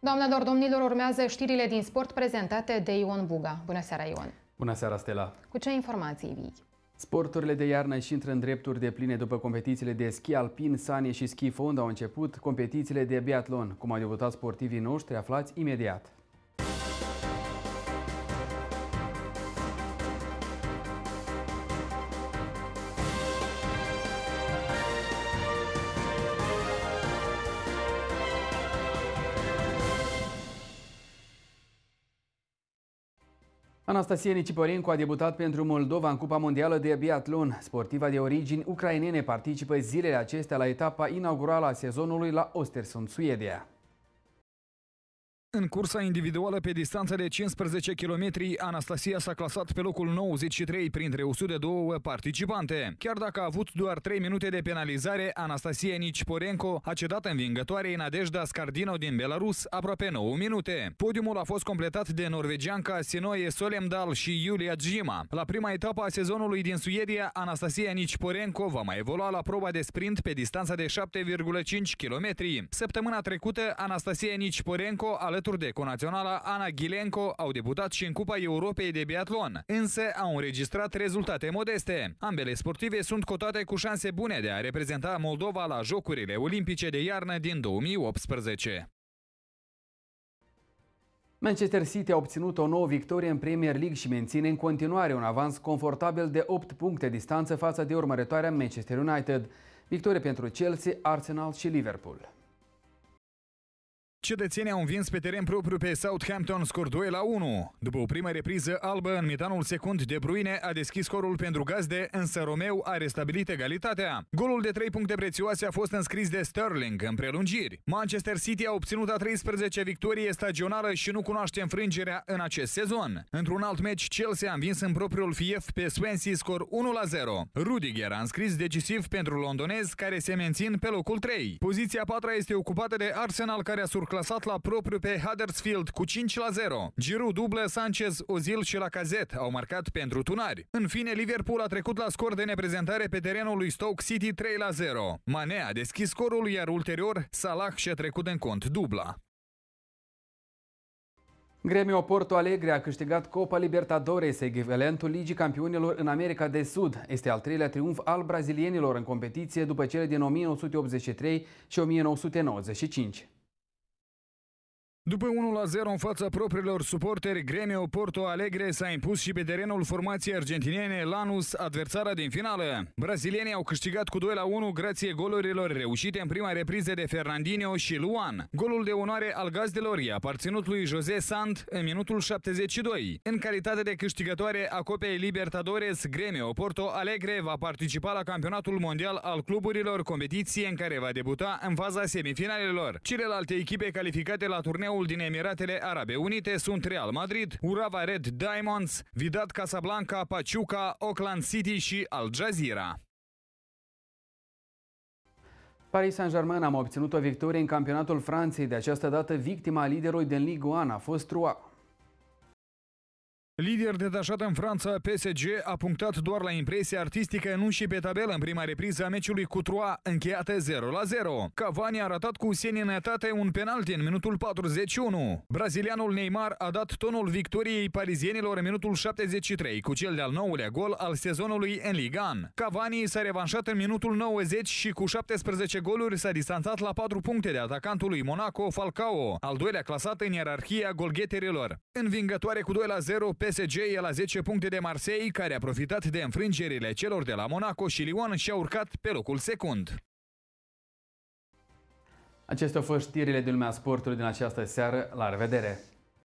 Doamnelor, domnilor, urmează știrile din sport prezentate de Ion Buga. Bună seara, Ion! Bună seara, Stella! Cu ce informații vii? Sporturile de iarnă și intră în drepturi de pline după competițiile de schi alpin, sanie și schi fond au început competițiile de biatlon, cum au debutat sportivii noștri aflați imediat. Anastasie Niciporenco a debutat pentru Moldova în Cupa Mondială de Biatlon. Sportiva de origini ucrainene participă zilele acestea la etapa inaugurală a sezonului la Ostersund, Suedia. În cursa individuală pe distanță de 15 km, Anastasia s-a clasat pe locul 93 printre 102 participante. Chiar dacă a avut doar 3 minute de penalizare, Anastasia Niciporenko a cedat învingătoarei Nadejda Scardino din Belarus aproape 9 minute. Podiumul a fost completat de norvegianca Sinoe Solemdal și Iulia Gima. La prima etapă a sezonului din Suedia, Anastasia Niciporenko va mai evolua la proba de sprint pe distanța de 7,5 km. Săptămâna trecută, Anastasia Niciporenko a alături de conaționala Ana Ghilenco, au debutat și în Cupa Europei de biatlon, însă au înregistrat rezultate modeste. Ambele sportive sunt cotate cu șanse bune de a reprezenta Moldova la Jocurile Olimpice de iarnă din 2018. Manchester City a obținut o nouă victorie în Premier League și menține în continuare un avans confortabil de 8 puncte distanță față de urmăritoarea Manchester United. Victorie pentru Chelsea, Arsenal și Liverpool. Cetățenii au învins pe teren propriu pe Southampton scor 2 la 1. După o primă repriză albă în mitanul secund, De Bruine a deschis scorul pentru gazde, însă Romeu a restabilit egalitatea. Golul de 3 puncte prețioase a fost înscris de Sterling în prelungiri. Manchester City a obținut a 13 victorie stagionară și nu cunoaște înfrângerea în acest sezon. Într-un alt meci, Chelsea a învins în propriul fief pe Swansea scor 1 la 0. Rudiger a înscris decisiv pentru londonez care se mențin pe locul 3. Poziția 4 este ocupată de Arsenal care a surclat clasat la propriu pe Huddersfield cu 5 la 0. Giroud, dublă, Sanchez, Ozil și la Cazet au marcat pentru tunari. În fine, Liverpool a trecut la scor de neprezentare pe terenul lui Stoke City 3 la 0. Mane a deschis scorul, iar ulterior Salah și-a trecut în cont dubla. Gremio Porto Alegre a câștigat Copa Libertadores, echivalentul Ligii Campionilor în America de Sud. Este al treilea triumf al brazilienilor în competiție după cele din 1983 și 1995. După 1-0 în fața propriilor suporteri, Gremio Porto Alegre s-a impus și pe terenul formației argentinene Lanus, adversara din finală. Brazilienii au câștigat cu 2-1 grație golurilor reușite în prima repriză de Fernandinho și Luan. Golul de onoare al gazdelor i-a aparținut lui José Sant în minutul 72. În calitate de câștigătoare a Copei Libertadores, Gremio Porto Alegre va participa la campionatul mondial al cluburilor, competiție în care va debuta în faza semifinalelor. Celelalte echipe calificate la turneu Dinamo-ul din Emiratele Arabe Unite sunt Real Madrid, Urava Red Diamonds, Vidat Casablanca, Paciuca, Oakland City și Al Jazeera. Paris Saint-Germain a obținut o victorie în campionatul Franței, de această dată victima liderului din Ligue 1 a fost Troyes. Lider detașat în Franța, PSG a punctat doar la impresia artistică, nu și pe tabelă în prima repriză a meciului cu Troa, încheiată 0-0. Cavani a ratat cu seninătate un penalti în minutul 41. Brazilianul Neymar a dat tonul victoriei parizienilor în minutul 73, cu cel de-al nouălea gol al sezonului în Liga Cavani s-a revanșat în minutul 90 și cu 17 goluri s-a distanțat la 4 puncte de atacantul lui Monaco Falcao, al doilea clasat în ierarhia golgheterilor. Învingătoare cu 2-0 PSG e la 10 puncte de Marseille, care a profitat de înfrângerile celor de la Monaco și Lyon și a urcat pe locul secund. Acestea au fost știrile din lumea sportului din această seară. La revedere!